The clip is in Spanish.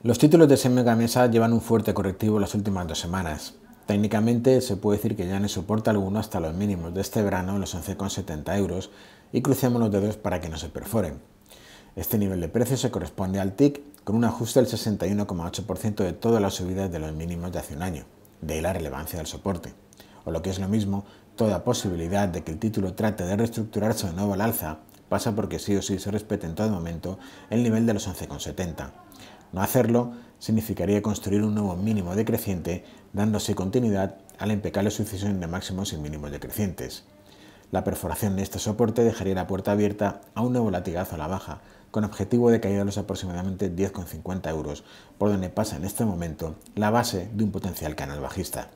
Los títulos de ese megamesa llevan un fuerte correctivo las últimas dos semanas. Técnicamente se puede decir que ya no soporta alguno hasta los mínimos de este verano en los 11,70 euros y crucemos los dedos para que no se perforen. Este nivel de precio se corresponde al TIC con un ajuste del 61,8% de todas las subidas de los mínimos de hace un año, de la relevancia del soporte. O lo que es lo mismo, toda posibilidad de que el título trate de reestructurarse de nuevo al alza pasa porque sí o sí se respete en todo momento el nivel de los 11,70. No hacerlo significaría construir un nuevo mínimo decreciente, dándose continuidad a la impecable sucesión de máximos y mínimos decrecientes. La perforación de este soporte dejaría la puerta abierta a un nuevo latigazo a la baja, con objetivo de caída de los aproximadamente 10,50 euros, por donde pasa en este momento la base de un potencial canal bajista.